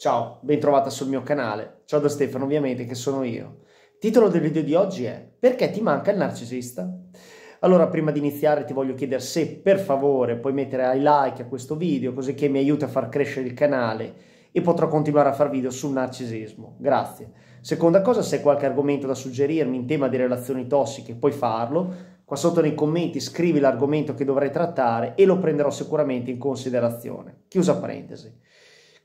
Ciao, bentrovata sul mio canale. Ciao da Stefano ovviamente che sono io. Titolo del video di oggi è Perché ti manca il narcisista? Allora, prima di iniziare ti voglio chiedere se per favore puoi mettere ai like a questo video così che mi aiuta a far crescere il canale e potrò continuare a fare video sul narcisismo. Grazie. Seconda cosa, se hai qualche argomento da suggerirmi in tema di relazioni tossiche puoi farlo. Qua sotto nei commenti scrivi l'argomento che dovrei trattare e lo prenderò sicuramente in considerazione. Chiusa parentesi.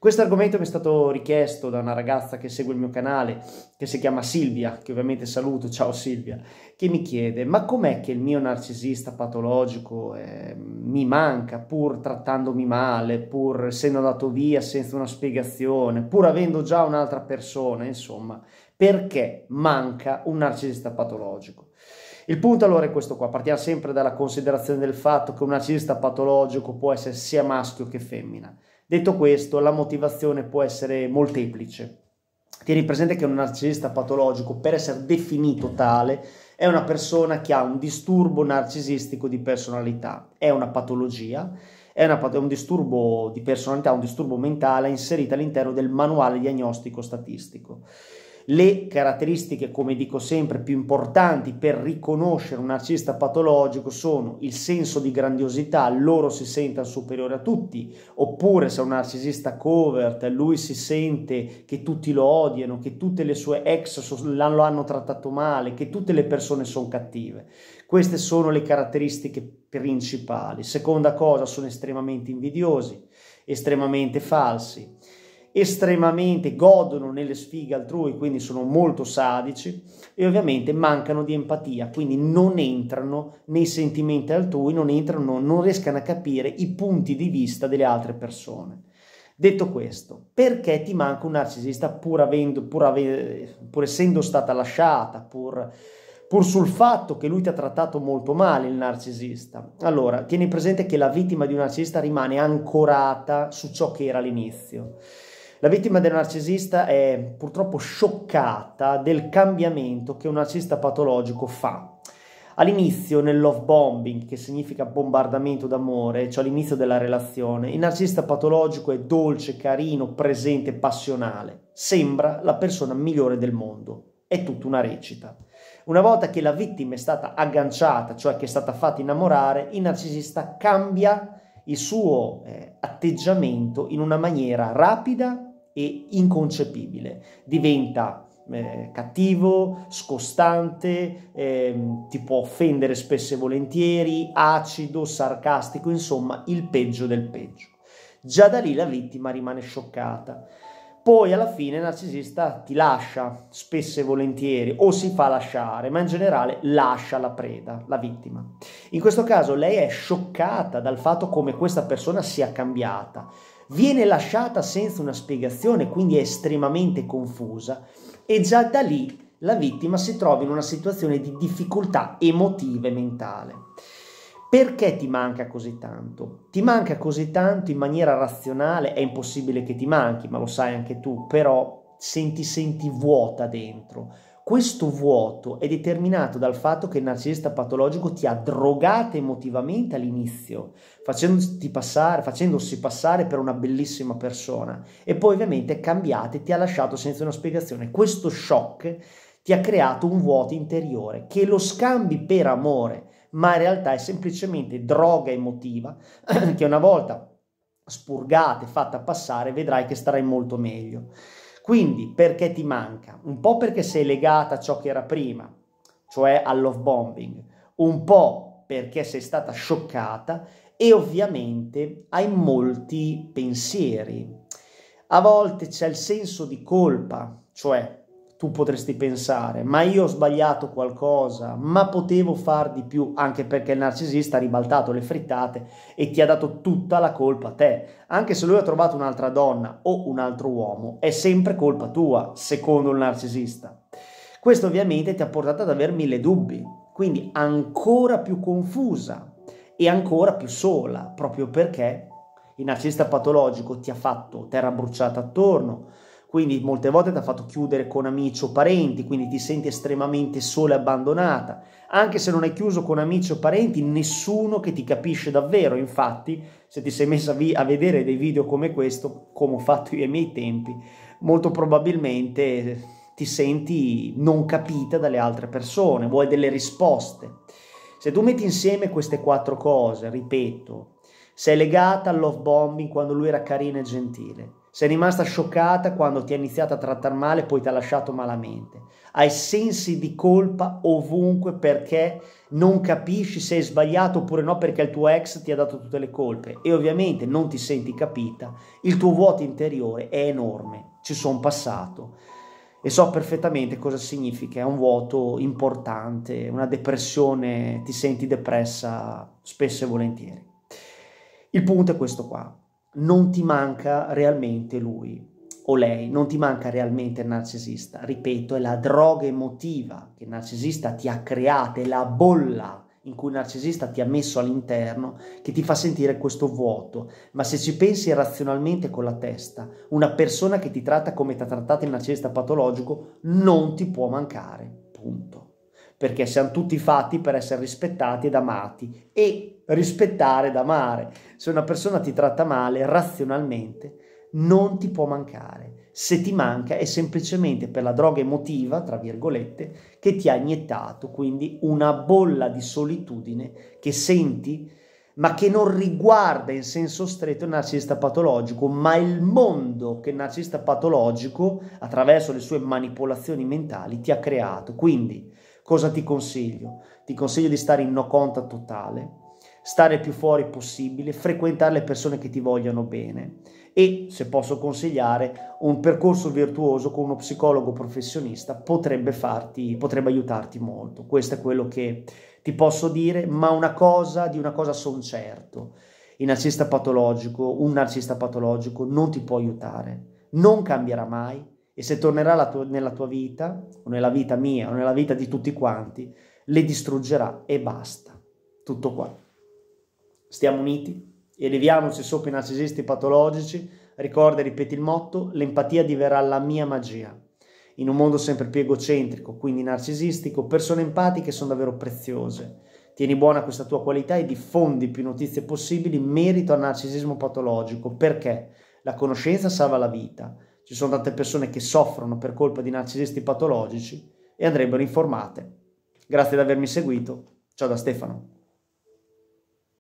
Questo argomento mi è stato richiesto da una ragazza che segue il mio canale, che si chiama Silvia, che ovviamente saluto, ciao Silvia, che mi chiede ma com'è che il mio narcisista patologico eh, mi manca pur trattandomi male, pur essendo andato via senza una spiegazione, pur avendo già un'altra persona, insomma, perché manca un narcisista patologico? Il punto allora è questo qua, partiamo sempre dalla considerazione del fatto che un narcisista patologico può essere sia maschio che femmina. Detto questo, la motivazione può essere molteplice. Tieni presente che un narcisista patologico, per essere definito tale, è una persona che ha un disturbo narcisistico di personalità, è una patologia, è, una, è un disturbo di personalità, un disturbo mentale inserito all'interno del manuale diagnostico statistico le caratteristiche, come dico sempre, più importanti per riconoscere un narcisista patologico sono il senso di grandiosità, loro si sentono superiori a tutti, oppure se è un narcisista covert, lui si sente che tutti lo odiano, che tutte le sue ex lo hanno trattato male, che tutte le persone sono cattive. Queste sono le caratteristiche principali. Seconda cosa, sono estremamente invidiosi, estremamente falsi estremamente godono nelle sfighe altrui, quindi sono molto sadici e ovviamente mancano di empatia, quindi non entrano nei sentimenti altrui, non entrano, non riescono a capire i punti di vista delle altre persone. Detto questo, perché ti manca un narcisista pur, avendo, pur, ave, pur essendo stata lasciata, pur, pur sul fatto che lui ti ha trattato molto male il narcisista? Allora, tieni presente che la vittima di un narcisista rimane ancorata su ciò che era all'inizio. La vittima del narcisista è purtroppo scioccata del cambiamento che un narcisista patologico fa. All'inizio, nel love bombing, che significa bombardamento d'amore, cioè all'inizio della relazione, il narcisista patologico è dolce, carino, presente, passionale. Sembra la persona migliore del mondo. È tutta una recita. Una volta che la vittima è stata agganciata, cioè che è stata fatta innamorare, il narcisista cambia il suo eh, atteggiamento in una maniera rapida e inconcepibile. Diventa eh, cattivo, scostante, eh, ti può offendere spesso e volentieri, acido, sarcastico, insomma il peggio del peggio. Già da lì la vittima rimane scioccata. Poi alla fine il narcisista ti lascia spesso e volentieri o si fa lasciare, ma in generale lascia la preda, la vittima. In questo caso lei è scioccata dal fatto come questa persona sia cambiata viene lasciata senza una spiegazione, quindi è estremamente confusa e già da lì la vittima si trova in una situazione di difficoltà emotiva e mentale. Perché ti manca così tanto? Ti manca così tanto in maniera razionale, è impossibile che ti manchi, ma lo sai anche tu, però senti, senti vuota dentro, questo vuoto è determinato dal fatto che il narcisista patologico ti ha drogato emotivamente all'inizio, passare, facendosi passare per una bellissima persona e poi ovviamente è cambiato e ti ha lasciato senza una spiegazione. Questo shock ti ha creato un vuoto interiore che lo scambi per amore, ma in realtà è semplicemente droga emotiva che una volta spurgata e fatta passare vedrai che starai molto meglio. Quindi perché ti manca? Un po' perché sei legata a ciò che era prima, cioè al love bombing, un po' perché sei stata scioccata e ovviamente hai molti pensieri. A volte c'è il senso di colpa, cioè tu potresti pensare, ma io ho sbagliato qualcosa, ma potevo far di più, anche perché il narcisista ha ribaltato le frittate e ti ha dato tutta la colpa a te. Anche se lui ha trovato un'altra donna o un altro uomo, è sempre colpa tua, secondo il narcisista. Questo ovviamente ti ha portato ad avere mille dubbi, quindi ancora più confusa e ancora più sola, proprio perché il narcisista patologico ti ha fatto terra bruciata attorno, quindi molte volte ti ha fatto chiudere con amici o parenti, quindi ti senti estremamente sola e abbandonata. Anche se non hai chiuso con amici o parenti, nessuno che ti capisce davvero. Infatti, se ti sei messa a vedere dei video come questo, come ho fatto io ai miei tempi, molto probabilmente eh, ti senti non capita dalle altre persone, vuoi delle risposte. Se tu metti insieme queste quattro cose, ripeto, sei legata al love bombing quando lui era carino e gentile, sei rimasta scioccata quando ti ha iniziato a trattare male e poi ti ha lasciato malamente. Hai sensi di colpa ovunque perché non capisci se hai sbagliato oppure no perché il tuo ex ti ha dato tutte le colpe e ovviamente non ti senti capita. Il tuo vuoto interiore è enorme, ci sono passato e so perfettamente cosa significa, è un vuoto importante, una depressione, ti senti depressa spesso e volentieri. Il punto è questo qua non ti manca realmente lui o lei, non ti manca realmente il narcisista. Ripeto, è la droga emotiva che il narcisista ti ha creata, è la bolla in cui il narcisista ti ha messo all'interno che ti fa sentire questo vuoto. Ma se ci pensi razionalmente con la testa, una persona che ti tratta come ti ha trattato il narcisista patologico non ti può mancare, punto. Perché siamo tutti fatti per essere rispettati ed amati e rispettare ed amare. Se una persona ti tratta male razionalmente, non ti può mancare. Se ti manca è semplicemente per la droga emotiva, tra virgolette, che ti ha iniettato, quindi una bolla di solitudine che senti, ma che non riguarda in senso stretto il narcisista patologico, ma il mondo che il narcisista patologico, attraverso le sue manipolazioni mentali, ti ha creato. Quindi, cosa ti consiglio? Ti consiglio di stare in no conta totale, stare più fuori possibile, frequentare le persone che ti vogliono bene e, se posso consigliare, un percorso virtuoso con uno psicologo professionista potrebbe, farti, potrebbe aiutarti molto. Questo è quello che ti posso dire, ma una cosa, di una cosa sono certo, il narcista patologico, un narcista patologico non ti può aiutare, non cambierà mai e se tornerà tua, nella tua vita, o nella vita mia, o nella vita di tutti quanti, le distruggerà e basta. Tutto qua. Stiamo uniti, eleviamoci sopra i narcisisti patologici, ricorda e ripeti il motto, l'empatia diverrà la mia magia. In un mondo sempre più egocentrico, quindi narcisistico, persone empatiche sono davvero preziose. Tieni buona questa tua qualità e diffondi più notizie possibili in merito al narcisismo patologico, perché la conoscenza salva la vita. Ci sono tante persone che soffrono per colpa di narcisisti patologici e andrebbero informate. Grazie di avermi seguito. Ciao da Stefano.